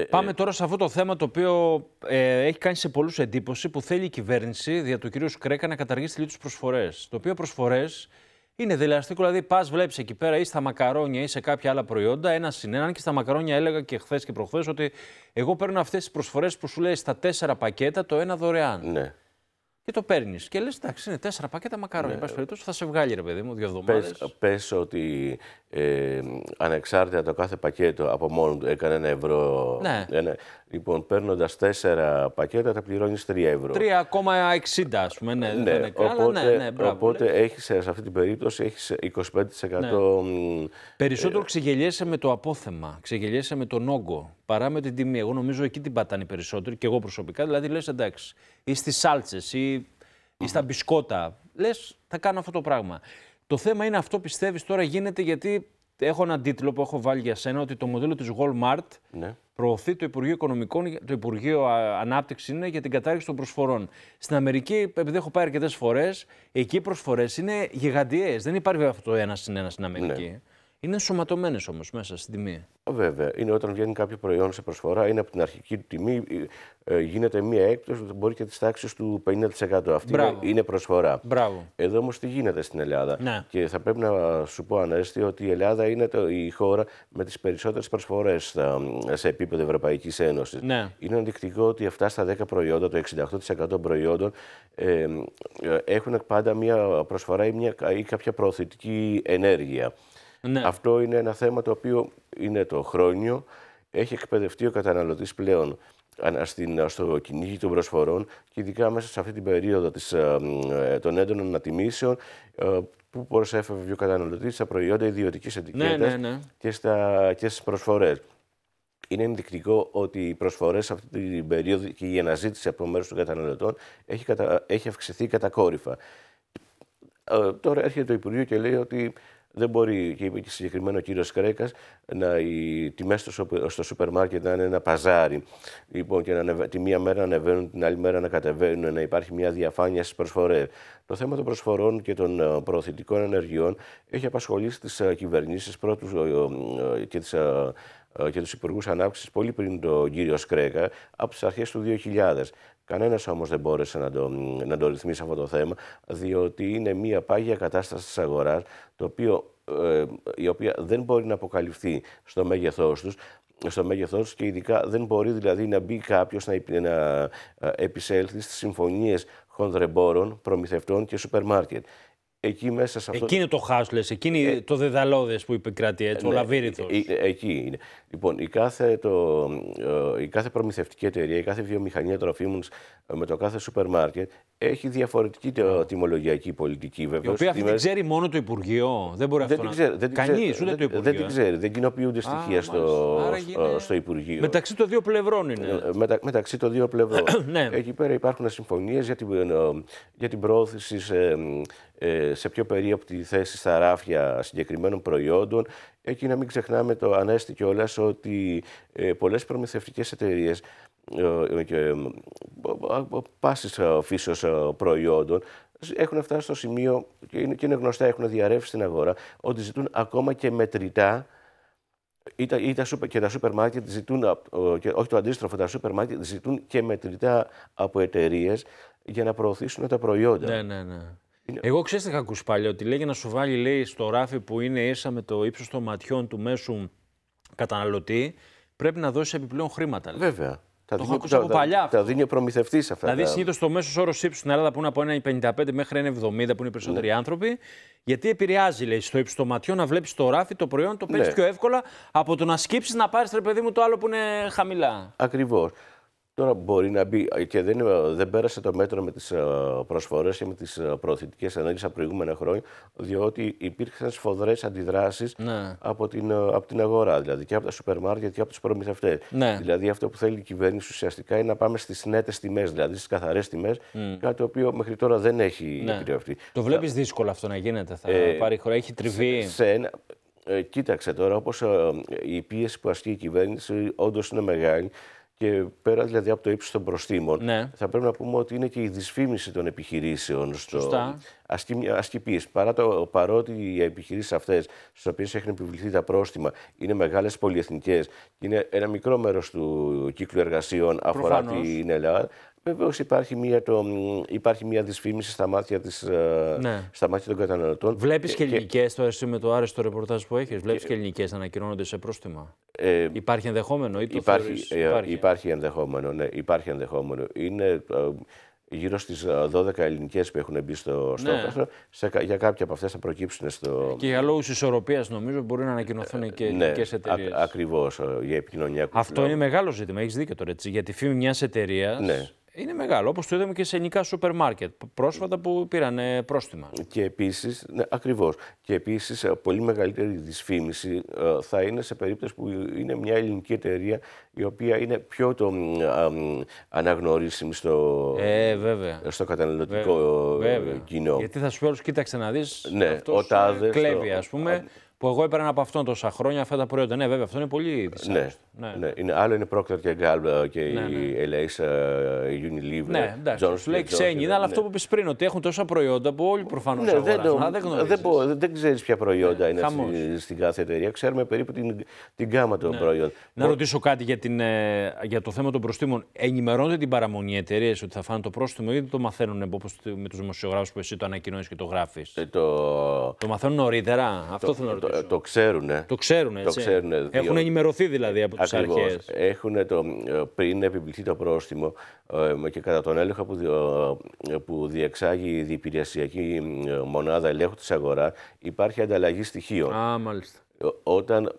Ε, Πάμε ε. τώρα σε αυτό το θέμα το οποίο ε, έχει κάνει σε πολλούς εντύπωση που θέλει η κυβέρνηση δια του κυρίου Σκρέκα να καταργήσει τη προσφορές. Το οποίο προσφορές είναι δηλαστικό, δηλαδή πας, βλέπεις εκεί πέρα ή στα μακαρόνια ή σε κάποια άλλα προϊόντα ένα συν Αν Και στα μακαρόνια έλεγα και χθες και προχθές ότι εγώ παίρνω αυτές τις προσφορές που σου λέει στα τέσσερα πακέτα το ένα δωρεάν. Ναι και το παίρνεις. Και λες, εντάξει, είναι τέσσερα πακέτα μακαρόνια. Ναι. περιπτώσει, θα σε βγάλει ρε παιδί μου δύο εβδομάδες. Πες ότι ε, ανεξάρτητα το κάθε πακέτο από μόνο του έκανε ένα ευρώ. Ναι. Ένα, λοιπόν, παίρνοντας τέσσερα πακέτα θα πληρώνεις τρία ευρώ. 3,60 ας πούμε. Ναι, ναι, ναι. οπότε, ναι, ναι, οπότε έχεις, σε αυτή την περίπτωση έχεις 25%. Ναι. Περισσότερο ε, ξεγελιέσαι με το απόθεμα, ξεγελιέσαι με τον όγκο παρά με την τιμή. Εγώ νομίζω εκεί την πατάνε περισσότερο και εγώ προσωπικά. Δηλαδή λες εντάξει, ή στις σάλτσες ή ή στα μπισκότα. Λες, θα κάνω αυτό το πράγμα. Το θέμα είναι αυτό πιστεύεις τώρα γίνεται γιατί έχω έναν τίτλο που έχω βάλει για σένα ότι το μοντέλο της Walmart ναι. προωθεί το Υπουργείο Οικονομικών, το Υπουργείο Ανάπτυξης είναι για την κατάργηση των προσφορών. Στην Αμερική, επειδή έχω πάει αρκετές φορές, εκεί οι προσφορές είναι γιγαντιές. Δεν υπάρχει αυτό ένα συν ένα στην Αμερική. Ναι. Είναι σωματωμένε όμως μέσα στην τιμή. Βέβαια. Είναι όταν βγαίνει κάποιο προϊόν σε προσφορά, είναι από την αρχική του τιμή, ε, ε, γίνεται μία έκπτωση που μπορεί και της τάξης του 50%. Αυτή είναι προσφορά. Μπράβο. Εδώ όμως τι γίνεται στην Ελλάδα. Ναι. Και θα πρέπει να σου πω, Ανέστη, ότι η Ελλάδα είναι η χώρα με τις περισσότερες προσφορές σε επίπεδο Ευρωπαϊκής Ένωσης. Ναι. Είναι ενδεικτικό ότι αυτά στα 10 προϊόντα, το 68% προϊόντων ε, έχουν πάντα μία προσφορά ή, μια, ή κάποια προωθητική ενέργεια. Ναι. Αυτό είναι ένα θέμα το οποίο είναι το χρόνιο. Έχει εκπαιδευτεί ο καταναλωτής πλέον στο κυνήγι των προσφορών και ειδικά μέσα σε αυτή την περίοδο της, ε, ε, των έντονων ανατιμήσεων ε, που προσέφευγε ο καταναλωτής στα προϊόντα ιδιωτικής ναι, ετικέτας ναι, ναι. και, και στις προσφορές. Είναι ενδεικτικό ότι οι προσφορές σε αυτή την περίοδο και η αναζήτηση από μέρους των καταναλωτών έχει, έχει αυξηθεί κατακόρυφα. Ε, τώρα έρχεται το Υπουργείο και λέει ότι δεν μπορεί, και είπε και συγκεκριμένο ο κύριος Κρέκας, να οι τιμές στο, στο σούπερ μάρκετ να είναι ένα παζάρι. Λοιπόν, και να, τη μία μέρα να ανεβαίνουν, την άλλη μέρα να κατεβαίνουν, να υπάρχει μια διαφάνεια στις προσφορές. Το θέμα των προσφορών και των ε, προωθητικών ενεργειών έχει απασχολήσει τις ε, κυβερνήσεις ε, και τις ε, και τους υπουργούς ανάπτυξης πολύ πριν τον κύριο Σκρέκα, από τις αρχές του 2000. Κανένας όμως δεν μπόρεσε να το, να το ρυθμίσει αυτό το θέμα, διότι είναι μια πάγια κατάσταση της αγοράς, το οποίο ε, η οποία δεν μπορεί να αποκαλυφθεί στο μέγεθός τους, στο μέγεθός και ειδικά δεν μπορεί δηλαδή να μπει κάποιος να, να ε, επισέλθει στις συμφωνίες χονδρεμπόρων, προμηθευτών και σούπερ μάρκετ εκεί μέσα σε αυτό. Εκεί είναι το χάσλε, εκεί είναι το δεδαλώδες που κράτη έτσι, ναι, ο λαβύριθο. Ε, ε, ε, εκεί είναι. Λοιπόν, η κάθε, το, η κάθε προμηθευτική εταιρεία, η κάθε βιομηχανία τροφίμων με το κάθε σούπερ μάρκετ έχει διαφορετική ναι. τιμολογιακή πολιτική βέβαια. Η οποία αυτή την ξέρει μόνο το Υπουργείο. Δεν μπορεί αυτό να... δεν Κανείς, ούτε το Υπουργείο. Δεν την ξέρει. Δεν κοινοποιούνται στοιχεία στο, στο Υπουργείο. Μεταξύ των δύο πλευρών είναι. Ε, μεταξύ των δύο πλευρών. ναι. Εκεί πέρα υπάρχουν συμφωνίες για την, ε, για την προώθηση σε, ε, σε πιο περίοπτη θέση στα ράφια συγκεκριμένων προϊόντων. Εκεί να μην ξεχνάμε το ανέστη κιόλας ότι πολλές προμηθευτικές εταιρείες. Ε, πάση πάσης ε, φύσεως ε, προϊόντων έχουν φτάσει στο σημείο και είναι, και γνωστά, έχουν διαρρεύσει στην αγορά ότι ζητούν ακόμα και μετρητά ή τα, ή σούπερ, και τα σούπερ μάρκετ ζητούν, και, όχι το αντίστροφο, τα σούπερ μάρκετ ζητούν και μετρητά από εταιρείες για να προωθήσουν τα προϊόντα. Ναι, ναι, ναι. Εγώ ξέρω τι είχα ακούσει πάλι, ότι λέει να σου βάλει λέει, στο ράφι που είναι ίσα με το ύψος των ματιών του μέσου καταναλωτή, πρέπει να δώσεις επιπλέον χρήματα. Λέει. Βέβαια. Τα το δίνει, παλιά. δίνει ο προμηθευτής αυτά. Δηλαδή, συνήθω το μέσο όρο ύψους στην Ελλάδα που είναι από 1,55 μέχρι 1,70 που είναι οι περισσότεροι ναι. άνθρωποι, γιατί επηρεάζει, λέει, στο ύψο το ματιό να βλέπεις το ράφι, το προϊόν, το παίρνει ναι. πιο εύκολα από το να σκύψεις να πάρεις, ρε παιδί μου, το άλλο που είναι χαμηλά. Ακριβώς. Τώρα μπορεί να μπει ε, και δεν, ε, δεν πέρασε το μέτρο με τις ε, προσφορές και με τις προωθητικές ανάγκε από προηγούμενα χρόνια, διότι υπήρχαν σφοδρές αντιδράσεις ναι. από, την, από την αγορά, δηλαδή και από τα σούπερ μάρκετ και από τους προμηθευτές. Ναι. Δηλαδή αυτό που θέλει η κυβέρνηση ουσιαστικά είναι να πάμε στις νέτες τιμές, δηλαδή στις καθαρές τιμές, mm. κάτι το οποίο μέχρι τώρα δεν έχει ναι. επιτρέψει. Το βλέπεις δύσκολο αυτό να γίνεται, θα ε, πάρει χρόνο, έχει τριβεί. Σε, σε κοίταξε τώρα, όπως η πίεση που ασκεί η κυβέρνηση όντως είναι μεγάλη, και πέρας δηλαδή από το ύψος των προστήμων, ναι. θα πρέπει να πούμε ότι είναι και η δυσφήμιση των επιχειρήσεων στο ασκεί Παρά το, παρότι οι επιχειρήσεις αυτές, στις οποίες έχουν επιβληθεί τα πρόστιμα, είναι μεγάλες πολυεθνικές είναι ένα μικρό μέρος του κύκλου εργασιών αφορά την Ελλάδα, Βεβαίως υπάρχει, μια το, υπάρχει μια δυσφήμιση στα μάτια, της, ε, ναι. στα μάτια των καταναλωτών. Βλέπεις ε, και ελληνικέ, τώρα με το άρεστο ρεπορτάζ που έχεις, βλέπεις ε, και, και ελληνικές ανακοινώνονται σε πρόστιμα. Ε, υπάρχει ενδεχόμενο ή το υπάρχει, θεωρείς, υπάρχει. υπάρχει ενδεχόμενο, ναι, υπάρχει ενδεχόμενο. Είναι γύρω στις 12 ελληνικές που έχουν μπει στο στόχαστρο. Ναι. Για κάποια από αυτές θα προκύψουν στο. Και για λόγους ισορροπίας, νομίζω, μπορεί να ανακοινωθούν και ναι, ελληνικέ εταιρείες. Ακριβώς για επικοινωνιακού Αυτό είναι μεγάλο ζήτημα. Έχεις δίκιο τώρα. Έτσι, γιατί φήμη μιας εταιρείας. Ναι είναι μεγάλο, όπως το είδαμε και σε ελληνικά σούπερ μάρκετ, πρόσφατα που πήραν ε, πρόστιμα. Και επίσης, ναι, ακριβώς, και επίσης ε, πολύ μεγαλύτερη δυσφήμιση ε, θα είναι σε περίπτωση που είναι μια ελληνική εταιρεία η οποία είναι πιο το, αναγνωρίσιμη στο, ε, στο καταναλωτικό κοινό. Γιατί θα σου πει όλους, κοίταξε να δεις, ναι, αυτός κλέβει ας πούμε, που εγώ έπαιρνα από αυτόν τόσα χρόνια αυτά τα προϊόντα. Ναι, βέβαια, αυτό είναι πολύ ναι, δυσάρεστο. Ναι, ναι. ναι. Είναι, άλλο είναι Procter και Gamble ε, και ναι, η ναι. LA, ε, η Unilever. Ναι, εντάξει. Johnson, λέει ξένοι, είναι, αλλά ναι. αυτό που πεις πριν, ότι έχουν τόσα προϊόντα που όλοι προφανώς ναι, δεν, δεν, δεν, δεν ξέρεις ποια προϊόντα είναι στη, στην κάθε εταιρεία. Ξέρουμε περίπου την, την γάμα των προϊόντων. Να ρωτήσω κάτι για, την, ε, για το θέμα των προστήμων. Ενημερώνεται την παραμονή εταιρείες ότι θα φάνε το πρόστιμο ή το μαθαίνουν όπως, με τους δημοσιογράφους που εσύ το ανακοινώνεις και το γράφεις. Το... το μαθαίνουν νωρίτερα. Αυτό θέλω να ρωτήσω. Ε, το, ξέρουν. Το έτσι. ξέρουν, Έχουν ενημερωθεί δηλαδή από τις αρχέ. Έχουν το, ε, πριν επιβληθεί το πρόστιμο ε, και κατά τον έλεγχο που, που διεξάγει η διπηρεσιακή μονάδα ελέγχου της αγοράς, υπάρχει ανταλλαγή στοιχείων. Α, μάλιστα. Όταν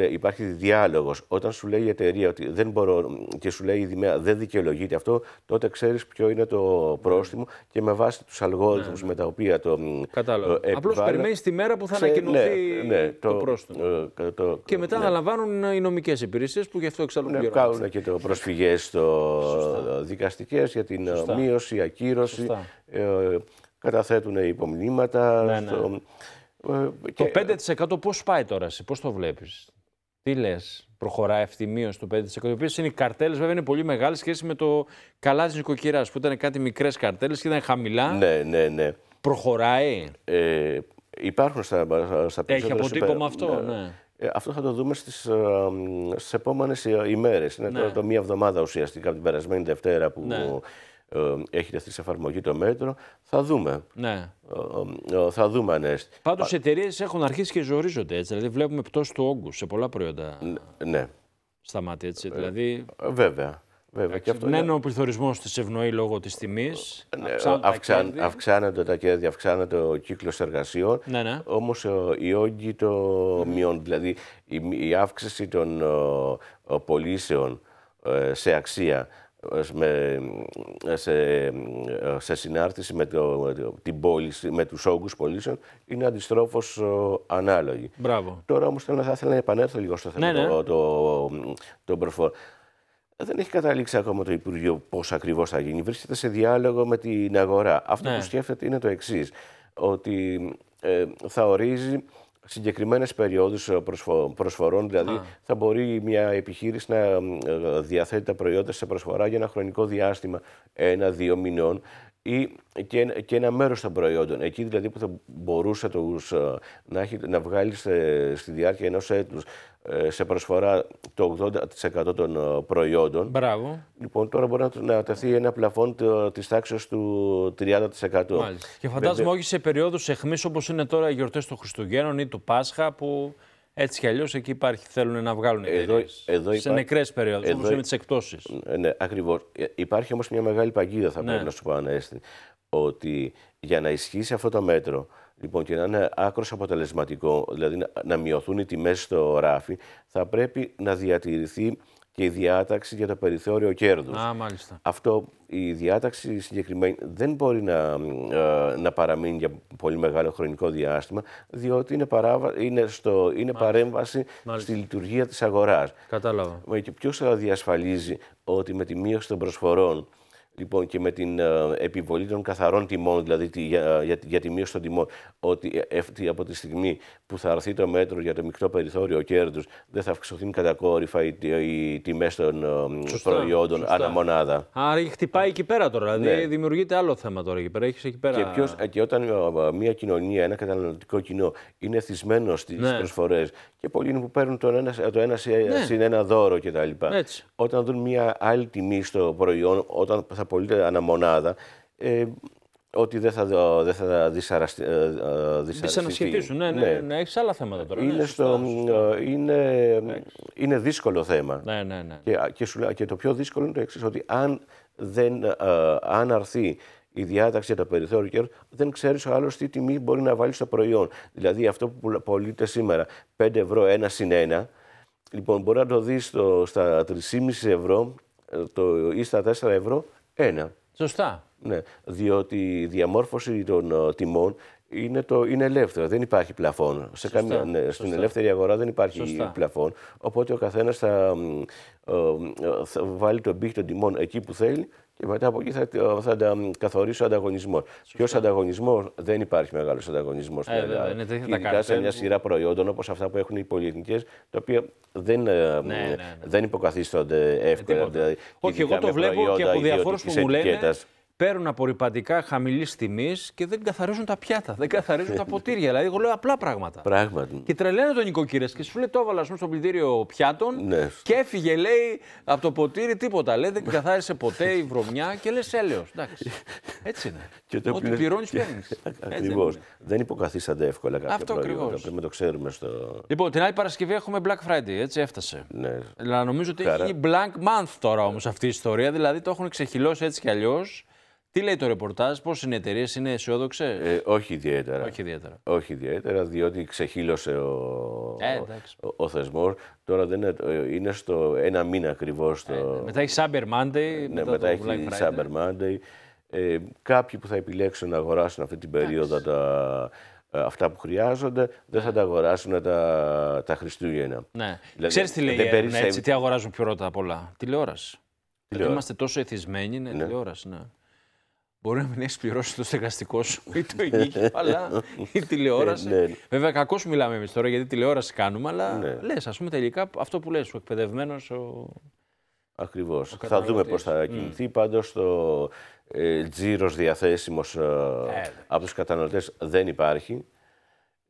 ε, υπάρχει διάλογος. Όταν σου λέει η εταιρεία ότι δεν μπορώ και σου λέει η δημαία δεν δικαιολογείται αυτό, τότε ξέρεις ποιο είναι το πρόστιμο ναι. και με βάση τους αλγόριθμους ναι, ναι. με τα οποία το. Κατάλαβα. Ε, Απλώς περιμένεις τη μέρα που θα ανακοινωθεί το, πρόστιμο. Ε, και μετά λαμβάνουν οι νομικές υπηρεσίες που γι' αυτό εξάλλου ναι, και το προσφυγές δικαστικές για την Σωστά. μείωση, ακύρωση. καταθέτουν υπομνήματα. Ναι, Στο, ε, το 5% πώς πάει τώρα εσύ, πώς το βλέπεις. Τι λες, προχωράει ευθυμίω το 5%. Οι οποίες είναι οι καρτέλες, βέβαια είναι πολύ μεγάλες σχέση με το καλά της νοικοκυράς που ήταν κάτι μικρές καρτέλες και ήταν χαμηλά. Ναι, ναι, ναι. Προχωράει. Ε, υπάρχουν στα, στα Έχει αποτύπωμα αυτό, ναι. ναι. Ε, αυτό θα το δούμε στις, ε, επόμενες ημέρες. Είναι ναι. το μία εβδομάδα ουσιαστικά από την περασμένη Δευτέρα που ναι. Ε, έχει τεθεί σε εφαρμογή το μέτρο. Θα δούμε. Ναι. Ε, ε, θα δούμε αν έστει. Πάντω οι εταιρείες έχουν αρχίσει και ζορίζονται έτσι. Δηλαδή βλέπουμε πτώση του όγκου σε πολλά προϊόντα. Ναι. Στα μάτια έτσι. Δηλαδή... βέβαια. Βέβαια. Και αυτό... Ναι, ο πληθωρισμός της ευνοεί λόγω της τιμής. Ναι, τα αυξάνονται τα κέρδη, αυξάνεται ο κύκλος εργασιών. Ναι, ναι. Όμως οι όγκοι το ναι. μειώνουν. Δηλαδή η, αύξηση των πωλήσεων σε αξία με, σε, σε συνάρτηση με, το, την πώληση, με τους όγκους πωλήσεων είναι αντιστρόφως ανάλογη. Μπράβο. Τώρα όμως θέλω, θα ήθελα να επανέλθω λίγο στο θέμα ναι, ναι. το, το, το Δεν έχει καταλήξει ακόμα το Υπουργείο πώς ακριβώς θα γίνει. Βρίσκεται σε διάλογο με την αγορά. Αυτό ναι. που σκέφτεται είναι το εξής, ότι ε, θα ορίζει συγκεκριμένες περιόδους ε, προσφορών, δηλαδή θα μπορεί μια επιχείρηση να ε, ε, διαθέτει τα προϊόντα σε προσφορά για ένα χρονικό διάστημα, ένα-δύο μηνών, ή και, ένα μέρος των προϊόντων. Εκεί δηλαδή που θα μπορούσε τους, ε, να, έχει, βγάλει στη διάρκεια ενός έτους ε, σε προσφορά το 80% των ε, προϊόντων. Μπράβο. Λοιπόν, τώρα μπορεί να, τεθεί ένα πλαφόν της τάξης του 30%. Μάλιστα. Και φαντάζομαι όχι σε περίοδου εχμής όπως είναι τώρα οι γιορτές των Χριστουγέννων ή του Πάσχα που έτσι κι αλλιώς εκεί υπάρχει, θέλουν να βγάλουν εδώ Υπά... Σε νεκρές περιόδους, εδώ... όπω είναι τις εκτόσει. Ε, ναι, ακριβώς. Ε, υπάρχει όμως μια μεγάλη παγίδα, θα ναι. πρέπει να σου πω, Ανέστη, ότι για να ισχύσει αυτό το μέτρο λοιπόν, και να είναι άκρος αποτελεσματικό, δηλαδή να μειωθούν οι τιμές στο ράφι, θα πρέπει να διατηρηθεί και η διάταξη για το περιθώριο κέρδους. Αυτό η διάταξη συγκεκριμένη δεν μπορεί να, ε, να παραμείνει για πολύ μεγάλο χρονικό διάστημα, διότι είναι, παράβα, είναι, στο, είναι παρέμβαση στη λειτουργία της αγοράς. Κατάλαβα. Και ποιος θα διασφαλίζει ότι με τη μείωση των προσφορών Λοιπόν, και με την ε, επιβολή των καθαρών τιμών, δηλαδή για, ε, για, για τη μείωση των τιμών, ότι ε, από τη στιγμή που θα αρθεί το μέτρο για το μικρό περιθώριο κέρδους, δεν θα αυξηθούν κατακόρυφα οι, οι τιμές των σωστά, προϊόντων ανά μονάδα. Άρα χτυπάει εκεί πέρα τώρα. Δηλαδή ναι. δημιουργείται άλλο θέμα τώρα εκεί πέρα. Έχεις πέρα... Και, ποιος, και όταν μια κοινωνία, ένα καταναλωτικό κοινό είναι θυσμένο στις ναι. προσφορές και πολλοί είναι που παίρνουν το ένας, το ένας ναι. συν ένα δώρο κτλ. Όταν δουν μια άλλη τιμή στο προϊόν, όταν θα πολύ αναμονάδα, ε, ότι δεν θα, δεν θα δυσαραστη, ε, ε, Ναι, ναι, ναι. ναι έχεις άλλα θέματα τώρα. Ναι, είναι, στο, ε, είναι, είναι δύσκολο θέμα. Ναι, ναι, ναι. Και, και, σου, και το πιο δύσκολο είναι το εξής, ότι αν, δεν, αν αρθεί η διάταξη για το περιθώριο κέρδου, δεν ξέρεις ο άλλος τι τιμή μπορεί να βάλεις στο προϊόν. Δηλαδή αυτό που πωλείται σήμερα, 5 ευρώ, ένα συν ένα λοιπόν μπορεί να το δεις στα 3,5 ευρώ το, ή στα 4 ευρώ ένα. Σωστά. Ναι, διότι η διαμόρφωση των ε, τιμών είναι, το, είναι ελεύθερο. Δεν υπάρχει πλαφόν. Σε καμία, ναι, στην ελεύθερη αγορά δεν υπάρχει Σωστά. πλαφόν. Οπότε ο καθένας θα, ε, ε, θα, βάλει τον πύχη των τιμών εκεί που θέλει και μετά από εκεί θα, ε, θα καθορίσει ο ανταγωνισμό. Ποιος ανταγωνισμός, δεν υπάρχει μεγάλος ανταγωνισμός. Ε, ναι, δεν θα ειδικά τα σε μια σειρά προϊόντων όπως αυτά που έχουν οι πολυεθνικές, τα οποία δεν, ε, ναι, ναι, ναι, δεν υποκαθίστανται εύκολα. Ε, δηλαδή, Όχι, εγώ το βλέπω και από διαφόρου που μου λένε παίρνουν απορριπαντικά χαμηλής τιμής και δεν καθαρίζουν τα πιάτα, δεν καθαρίζουν τα ποτήρια. Δηλαδή, εγώ λέω απλά πράγματα. Πράγματι. Και τρελαίνω τον νοικοκύρε και σου λέει το έβαλα στο πλυντήριο πιάτων ναι. και έφυγε, λέει, από το ποτήρι τίποτα. Λέει, δεν καθάρισε ποτέ η βρωμιά και λες έλεος. Έτσι είναι. Ό,τι πληρώνεις, παίρνεις. Ακριβώ. Δεν υποκαθίσατε εύκολα κάποια Αυτό ακριβώς. Πρέπει να το ξέρουμε στο. Λοιπόν, την άλλη Παρασκευή έχουμε Black Friday, έτσι έφτασε. Ναι. Αλλά νομίζω ότι Χαρά. έχει Black Month τώρα όμως αυτή η ιστορία. Δηλαδή το έχουν ξεχυλώσει έτσι κι αλλιώς. Τι λέει το ρεπορτάζ, πώ οι εταιρείες είναι αισιόδοξες. Ε, όχι, ιδιαίτερα. όχι ιδιαίτερα. Όχι ιδιαίτερα, διότι ξεχύλωσε ο, ε, ο, ο θεσμός. Τώρα δεν είναι, στο ένα μήνα ακριβώς. Το... Ε, μετά έχει Cyber Monday. Ναι, μετά, έχει Cyber Monday. Ε, κάποιοι που θα επιλέξουν να αγοράσουν αυτή την περίοδο τα, αυτά που χρειάζονται, δεν θα τα ναι. αγοράσουν τα, τα Χριστούγεννα. Ναι. Δηλαδή, Ξέρεις τι λέει, ε, έτσι, τι αγοράζουν πιο πρώτα απ' όλα. Τηλεόραση. Δηλαδή είμαστε τόσο εθισμένοι, είναι ναι. τηλεόραση. Ναι. Μπορεί να μην έχεις πληρώσει το στεγαστικό σου ή το εγγύη, αλλά η τηλεόραση. Ναι, ναι. Βέβαια, κακώς μιλάμε εμείς τώρα γιατί τηλεόραση κάνουμε, αλλά ναι. λες λε, ας πούμε τελικά αυτό που λες, ο εκπαιδευμένος. Ο... Ακριβώς. Θα δούμε πώς θα mm. κινηθεί. Mm. Πάντως, το ε, τζίρος διαθέσιμος ε, ε, από τους καταναλωτές δεν υπάρχει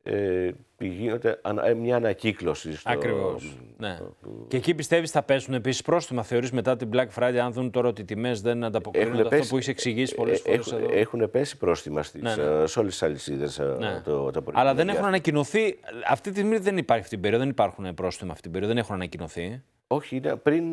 ε, γίνεται ε, μια ανακύκλωση. Στο... Ακριβώς. Ναι. Και εκεί πιστεύεις θα πέσουν επίσης πρόστιμα, θεωρείς μετά την Black Friday, αν δουν τώρα ότι οι τιμές δεν ανταποκρίνονται αυτό πέσει... που έχεις εξηγήσει πολλές ε, φορές. Έχουν, έχουν πέσει πρόστιμα στις, ναι, ναι. Ε, σε όλες τις αλυσίδες ναι. το, το Αλλά δεν έχουν ανακοινωθεί. Αυτή τη στιγμή δεν υπάρχει αυτή την περίοδο, δεν υπάρχουν πρόστιμα αυτή την περίοδο, δεν έχουν ανακοινωθεί. Όχι, πριν,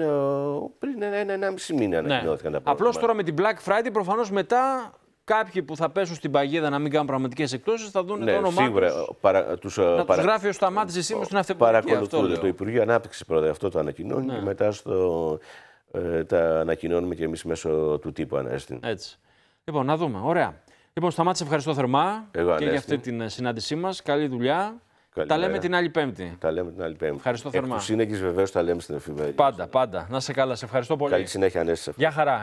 πριν ένα, ένα, ένα μισή μήνα ναι. ανακοινώθηκαν τα Απλώς τώρα με την Black Friday προφανώς μετά κάποιοι που θα πέσουν στην παγίδα να μην κάνουν πραγματικές εκτόσει θα δουν ναι, το όνομά σίγουρα. Τους, παρα, τους, ε, να παρα... τους γράφει ο Σταμάτης μου στην αυτεπαρκή. Παρακολουθούν. το Υπουργείο Ανάπτυξης πρώτα αυτό το ανακοινώνει ναι. και μετά στο, ε, τα ανακοινώνουμε και εμείς μέσω του τύπου Ανέστη. Έτσι. Λοιπόν, να δούμε. Ωραία. Λοιπόν, Σταμάτη, ευχαριστώ θερμά Εγώ, και για αυτή την ε, συνάντησή μας. Καλή δουλειά. τα λέμε την άλλη Πέμπτη. Τα λέμε την άλλη Πέμπτη. Ευχαριστώ θερμά. Εκ του βεβαίως τα λέμε στην εφημερίδα. Πάντα, πάντα. Να σε καλά. Σε ευχαριστώ πολύ. Καλή συνέχεια, Ανέστη. Γεια χαρά.